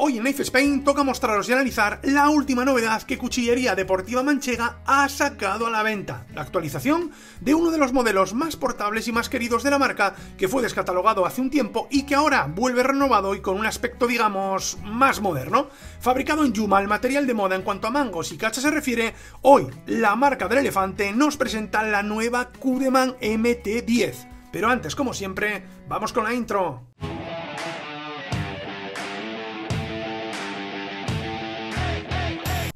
Hoy en Life Spain toca mostraros y analizar la última novedad que Cuchillería Deportiva Manchega ha sacado a la venta, la actualización de uno de los modelos más portables y más queridos de la marca, que fue descatalogado hace un tiempo y que ahora vuelve renovado y con un aspecto, digamos, más moderno. Fabricado en Yuma, el material de moda en cuanto a mangos y cacha se refiere, hoy la marca del elefante nos presenta la nueva Cudeman MT10. Pero antes, como siempre, vamos con la intro.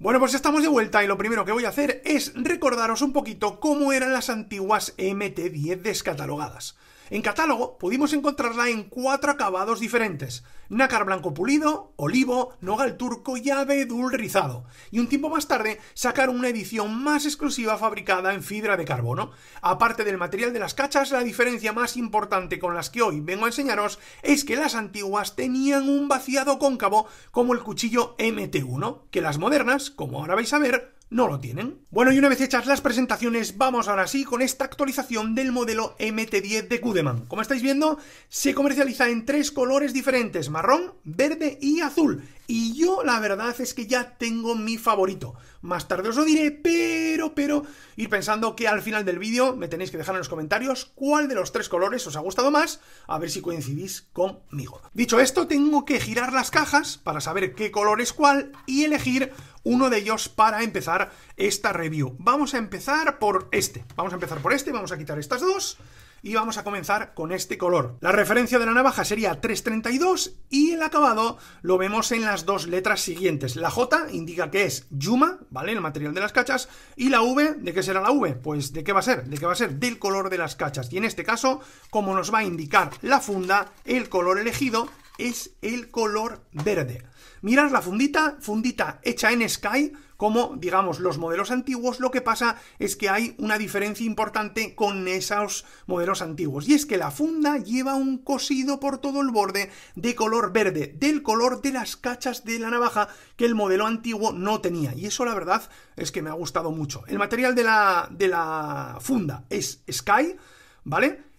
Bueno, pues estamos de vuelta y lo primero que voy a hacer es recordaros un poquito cómo eran las antiguas MT10 descatalogadas. En catálogo pudimos encontrarla en cuatro acabados diferentes: nácar blanco pulido, olivo, nogal turco y abedul rizado. Y un tiempo más tarde sacaron una edición más exclusiva fabricada en fibra de carbono. Aparte del material de las cachas, la diferencia más importante con las que hoy vengo a enseñaros es que las antiguas tenían un vaciado cóncavo como el cuchillo MT1, que las modernas, como ahora vais a ver, no lo tienen. Bueno, y una vez hechas las presentaciones, vamos ahora sí con esta actualización del modelo MT10 de Kudeman. Como estáis viendo, se comercializa en tres colores diferentes, marrón, verde y azul. Y yo la verdad es que ya tengo mi favorito. Más tarde os lo diré, pero, pero, ir pensando que al final del vídeo me tenéis que dejar en los comentarios cuál de los tres colores os ha gustado más, a ver si coincidís conmigo. Dicho esto, tengo que girar las cajas para saber qué color es cuál y elegir uno de ellos para empezar esta review. Vamos a empezar por este. Vamos a empezar por este, vamos a quitar estas dos y vamos a comenzar con este color. La referencia de la navaja sería 332 y el acabado lo vemos en las dos letras siguientes. La J indica que es Yuma, ¿vale? El material de las cachas. Y la V, ¿de qué será la V? Pues ¿de qué va a ser? ¿De qué va a ser? Del color de las cachas. Y en este caso, como nos va a indicar la funda, el color elegido es el color verde. Mirad la fundita, fundita hecha en Sky, como digamos los modelos antiguos, lo que pasa es que hay una diferencia importante con esos modelos antiguos, y es que la funda lleva un cosido por todo el borde de color verde, del color de las cachas de la navaja que el modelo antiguo no tenía, y eso la verdad es que me ha gustado mucho. El material de la, de la funda es Sky, ¿vale?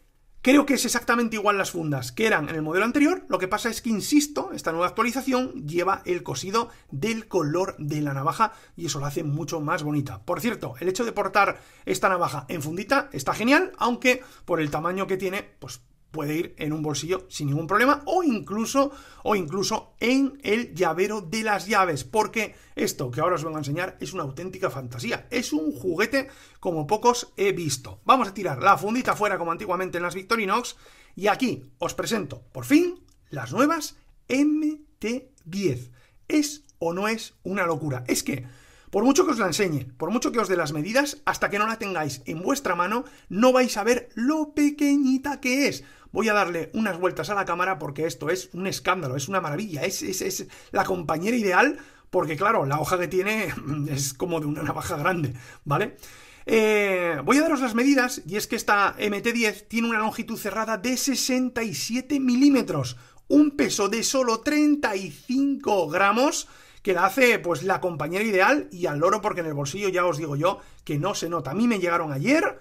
Creo que es exactamente igual las fundas que eran en el modelo anterior, lo que pasa es que, insisto, esta nueva actualización lleva el cosido del color de la navaja y eso la hace mucho más bonita. Por cierto, el hecho de portar esta navaja en fundita está genial, aunque por el tamaño que tiene, pues puede ir en un bolsillo sin ningún problema o incluso, o incluso en el llavero de las llaves, porque esto que ahora os vengo a enseñar es una auténtica fantasía, es un juguete como pocos he visto. Vamos a tirar la fundita fuera como antiguamente en las Victorinox y aquí os presento por fin las nuevas MT10. ¿Es o no es una locura? Es que por mucho que os la enseñe, por mucho que os dé las medidas, hasta que no la tengáis en vuestra mano, no vais a ver lo pequeñita que es voy a darle unas vueltas a la cámara porque esto es un escándalo, es una maravilla, es, la compañera ideal porque claro, la hoja que tiene es como de una navaja grande, ¿vale? Eh, voy a daros las medidas, y es que esta MT-10 tiene una longitud cerrada de 67 milímetros, un peso de solo 35 gramos, que la hace pues la compañera ideal y al loro porque en el bolsillo ya os digo yo que no se nota. A mí me llegaron ayer,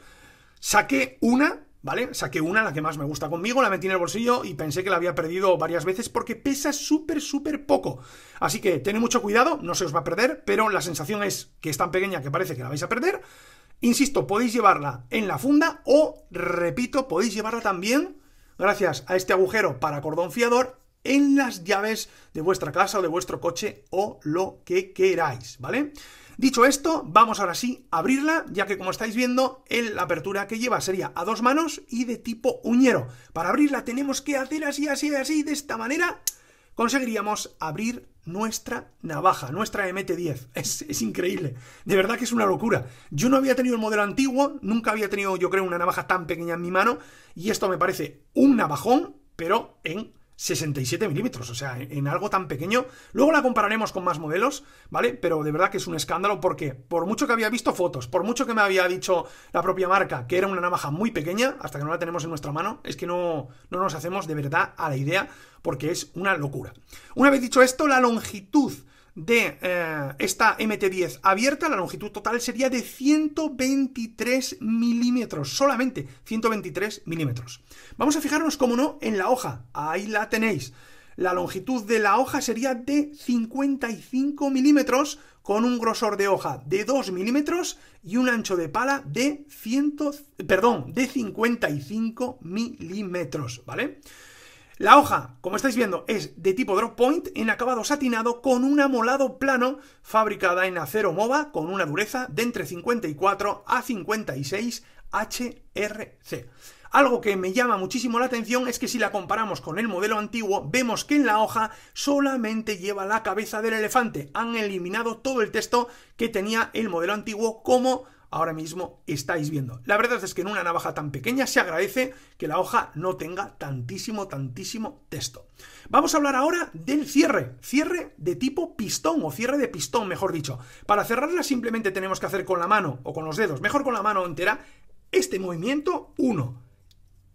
saqué una ¿vale? Saqué una, la que más me gusta conmigo, la metí en el bolsillo y pensé que la había perdido varias veces porque pesa súper, súper poco. Así que tened mucho cuidado, no se os va a perder, pero la sensación es que es tan pequeña que parece que la vais a perder. Insisto, podéis llevarla en la funda o, repito, podéis llevarla también, gracias a este agujero para cordón fiador, en las llaves de vuestra casa o de vuestro coche o lo que queráis, ¿vale? Dicho esto, vamos ahora sí a abrirla, ya que como estáis viendo, la apertura que lleva sería a dos manos y de tipo uñero. Para abrirla tenemos que hacer así, así, así, de esta manera conseguiríamos abrir nuestra navaja, nuestra MT-10. Es, es, increíble. De verdad que es una locura. Yo no había tenido el modelo antiguo, nunca había tenido, yo creo, una navaja tan pequeña en mi mano, y esto me parece un navajón, pero en 67 milímetros, o sea, en algo tan pequeño. Luego la compararemos con más modelos, ¿vale? Pero de verdad que es un escándalo porque por mucho que había visto fotos, por mucho que me había dicho la propia marca que era una navaja muy pequeña, hasta que no la tenemos en nuestra mano, es que no, no nos hacemos de verdad a la idea porque es una locura. Una vez dicho esto, la longitud de eh, esta MT10 abierta, la longitud total sería de 123 milímetros, solamente 123 milímetros. Vamos a fijarnos, como no, en la hoja, ahí la tenéis. La longitud de la hoja sería de 55 milímetros con un grosor de hoja de 2 milímetros y un ancho de pala de 100, perdón, de 55 milímetros, ¿vale? La hoja, como estáis viendo, es de tipo drop point en acabado satinado con un amolado plano fabricada en acero MOVA con una dureza de entre 54 a 56 HRC. Algo que me llama muchísimo la atención es que si la comparamos con el modelo antiguo, vemos que en la hoja solamente lleva la cabeza del elefante. Han eliminado todo el texto que tenía el modelo antiguo como ahora mismo estáis viendo. La verdad es que en una navaja tan pequeña se agradece que la hoja no tenga tantísimo, tantísimo texto. Vamos a hablar ahora del cierre, cierre de tipo pistón o cierre de pistón, mejor dicho. Para cerrarla simplemente tenemos que hacer con la mano o con los dedos, mejor con la mano entera, este movimiento uno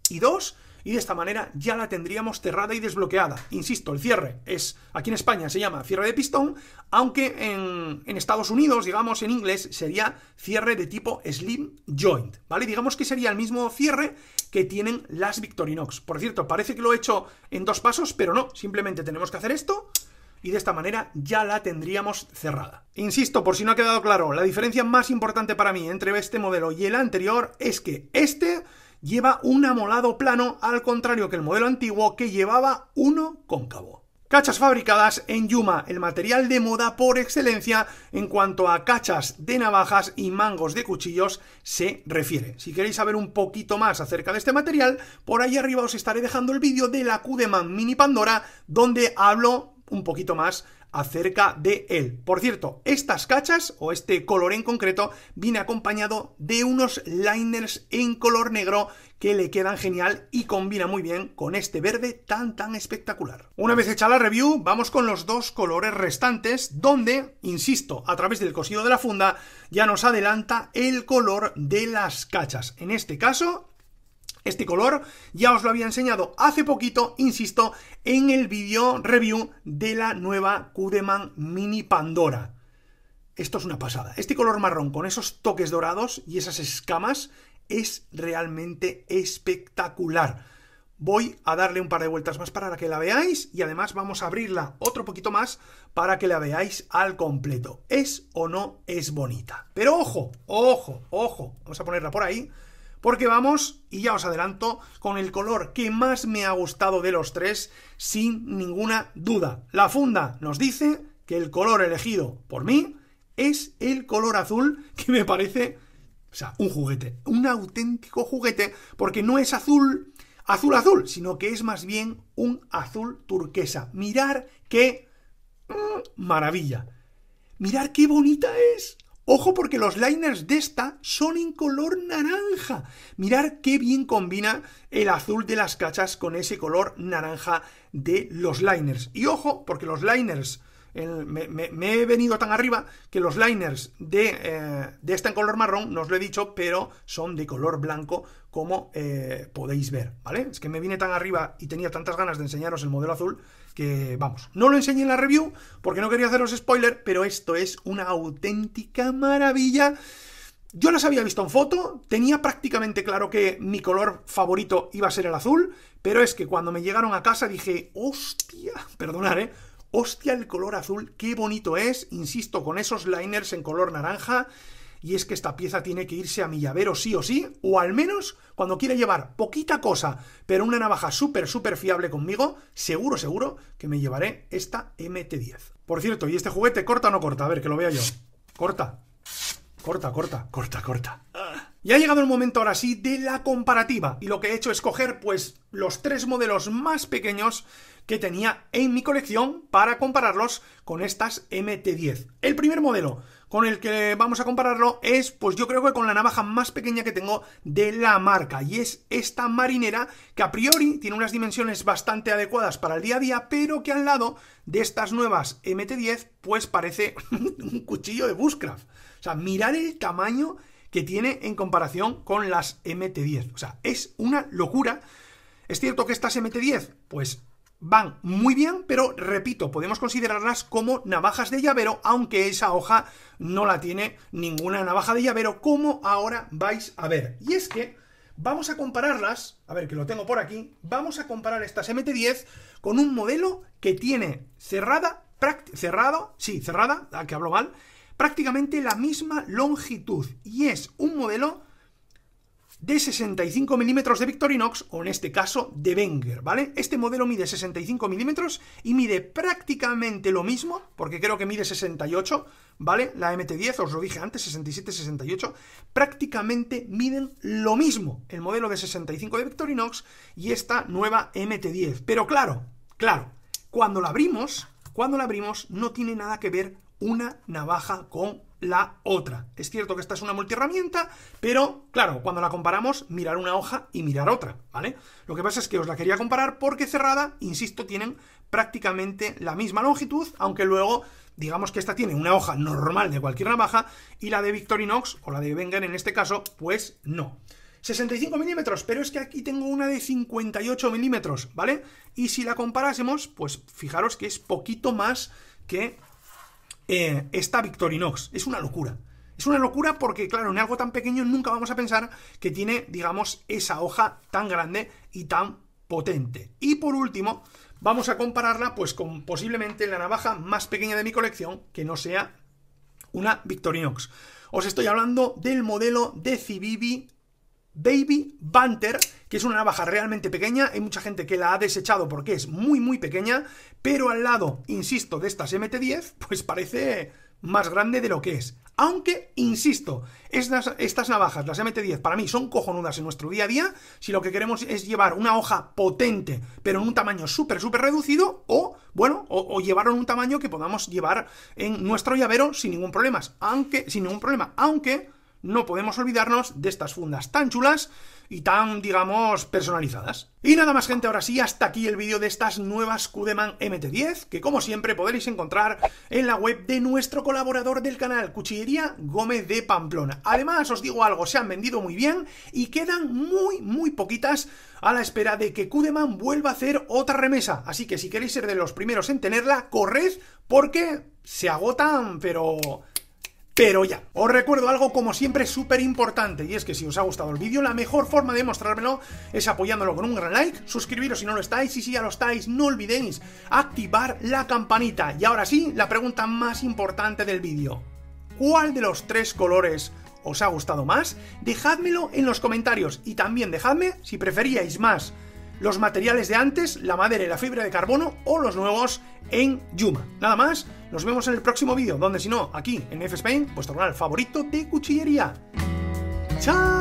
y dos y de esta manera ya la tendríamos cerrada y desbloqueada. Insisto, el cierre es, aquí en España se llama cierre de pistón, aunque en, Estados Unidos, digamos en inglés, sería cierre de tipo slim joint, ¿vale? Digamos que sería el mismo cierre que tienen las Victorinox. Por cierto, parece que lo he hecho en dos pasos, pero no, simplemente tenemos que hacer esto y de esta manera ya la tendríamos cerrada. Insisto, por si no ha quedado claro, la diferencia más importante para mí entre este modelo y el anterior es que este lleva un amolado plano, al contrario que el modelo antiguo que llevaba uno cóncavo. Cachas fabricadas en Yuma, el material de moda por excelencia en cuanto a cachas de navajas y mangos de cuchillos se refiere. Si queréis saber un poquito más acerca de este material, por ahí arriba os estaré dejando el vídeo de la Cudeman Mini Pandora donde hablo un poquito más acerca de él. Por cierto, estas cachas o este color en concreto viene acompañado de unos liners en color negro que le quedan genial y combina muy bien con este verde tan tan espectacular. Una vez hecha la review, vamos con los dos colores restantes donde, insisto, a través del cosido de la funda ya nos adelanta el color de las cachas. En este caso, este color ya os lo había enseñado hace poquito, insisto, en el vídeo review de la nueva Cudeman Mini Pandora. Esto es una pasada. Este color marrón con esos toques dorados y esas escamas es realmente espectacular. Voy a darle un par de vueltas más para que la veáis y además vamos a abrirla otro poquito más para que la veáis al completo. ¿Es o no es bonita? Pero ojo, ojo, ojo. Vamos a ponerla por ahí porque vamos, y ya os adelanto, con el color que más me ha gustado de los tres, sin ninguna duda. La funda nos dice que el color elegido por mí es el color azul, que me parece, o sea, un juguete, un auténtico juguete, porque no es azul, azul, azul, sino que es más bien un azul turquesa. Mirar qué mm, maravilla. Mirar qué bonita es. Ojo porque los liners de esta son en color naranja. Mirar qué bien combina el azul de las cachas con ese color naranja de los liners. Y ojo porque los liners, me, he venido tan arriba que los liners de, eh, de esta en color marrón, no os lo he dicho, pero son de color blanco como eh, podéis ver, ¿vale? Es que me vine tan arriba y tenía tantas ganas de enseñaros el modelo azul que, vamos, no lo enseñé en la review porque no quería haceros spoiler, pero esto es una auténtica maravilla. Yo las había visto en foto, tenía prácticamente claro que mi color favorito iba a ser el azul, pero es que cuando me llegaron a casa dije, hostia, Perdonad, ¿eh? Hostia, el color azul, qué bonito es, insisto, con esos liners en color naranja, y es que esta pieza tiene que irse a mi llavero sí o sí, o al menos cuando quiera llevar poquita cosa, pero una navaja súper, súper fiable conmigo, seguro, seguro que me llevaré esta MT-10. Por cierto, ¿y este juguete corta o no corta? A ver, que lo vea yo. Corta. Corta, corta, corta, corta. Y ha llegado el momento ahora sí de la comparativa. Y lo que he hecho es coger pues los tres modelos más pequeños que tenía en mi colección para compararlos con estas MT10. El primer modelo con el que vamos a compararlo es pues yo creo que con la navaja más pequeña que tengo de la marca y es esta marinera que a priori tiene unas dimensiones bastante adecuadas para el día a día pero que al lado de estas nuevas MT10 pues parece un cuchillo de Bushcraft. O sea, mirar el tamaño que tiene en comparación con las MT10. O sea, es una locura. Es cierto que estas MT10, pues van muy bien, pero repito, podemos considerarlas como navajas de llavero, aunque esa hoja no la tiene ninguna navaja de llavero, como ahora vais a ver. Y es que vamos a compararlas, a ver que lo tengo por aquí, vamos a comparar estas MT10 con un modelo que tiene cerrada, cerrado, sí, cerrada, ah, que hablo mal, prácticamente la misma longitud y es un modelo de 65 milímetros de Victorinox o en este caso de Wenger, ¿vale? Este modelo mide 65 milímetros y mide prácticamente lo mismo, porque creo que mide 68, ¿vale? La MT10, os lo dije antes, 67, 68, prácticamente miden lo mismo el modelo de 65 de Victorinox y esta nueva MT10. Pero claro, claro, cuando la abrimos, cuando la abrimos no tiene nada que ver una navaja con la otra. Es cierto que esta es una multiherramienta, pero claro, cuando la comparamos, mirar una hoja y mirar otra, ¿vale? Lo que pasa es que os la quería comparar porque cerrada, insisto, tienen prácticamente la misma longitud, aunque luego digamos que esta tiene una hoja normal de cualquier navaja y la de Victorinox o la de Wenger en este caso, pues no. 65 milímetros, pero es que aquí tengo una de 58 milímetros, ¿vale? Y si la comparásemos, pues fijaros que es poquito más que eh, esta Victorinox. Es una locura. Es una locura porque, claro, en algo tan pequeño nunca vamos a pensar que tiene, digamos, esa hoja tan grande y tan potente. Y por último, vamos a compararla pues con posiblemente la navaja más pequeña de mi colección, que no sea una Victorinox. Os estoy hablando del modelo Cibibi Baby Banter, que es una navaja realmente pequeña. Hay mucha gente que la ha desechado porque es muy, muy pequeña, pero al lado, insisto, de estas MT-10, pues parece más grande de lo que es. Aunque, insisto, estas, estas navajas, las MT-10, para mí son cojonudas en nuestro día a día, si lo que queremos es llevar una hoja potente, pero en un tamaño súper, súper reducido, o, bueno, o, o llevar en un tamaño que podamos llevar en nuestro llavero sin ningún problema, aunque, sin ningún problema, aunque no podemos olvidarnos de estas fundas tan chulas y tan, digamos, personalizadas. Y nada más gente, ahora sí, hasta aquí el vídeo de estas nuevas Cudeman MT10, que como siempre podréis encontrar en la web de nuestro colaborador del canal, Cuchillería Gómez de Pamplona. Además, os digo algo, se han vendido muy bien y quedan muy, muy poquitas a la espera de que Kudeman vuelva a hacer otra remesa. Así que si queréis ser de los primeros en tenerla, corred porque se agotan, pero pero ya, os recuerdo algo como siempre súper importante y es que si os ha gustado el vídeo la mejor forma de mostrármelo es apoyándolo con un gran like, suscribiros si no lo estáis y si ya lo estáis no olvidéis activar la campanita. Y ahora sí, la pregunta más importante del vídeo. ¿Cuál de los tres colores os ha gustado más? Dejadmelo en los comentarios y también dejadme si preferíais más los materiales de antes, la madera y la fibra de carbono o los nuevos en Yuma. Nada más, nos vemos en el próximo vídeo, donde si no, aquí en F-Spain, vuestro canal favorito de cuchillería. ¡Chao!